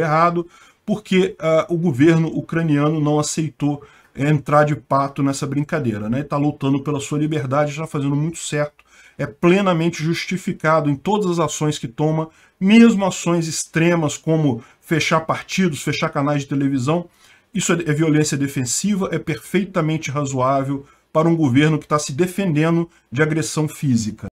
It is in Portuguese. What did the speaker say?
errado, porque uh, o governo ucraniano não aceitou entrar de pato nessa brincadeira. Né? Está lutando pela sua liberdade, está fazendo muito certo, é plenamente justificado em todas as ações que toma, mesmo ações extremas como fechar partidos, fechar canais de televisão. Isso é, é violência defensiva, é perfeitamente razoável para um governo que está se defendendo de agressão física.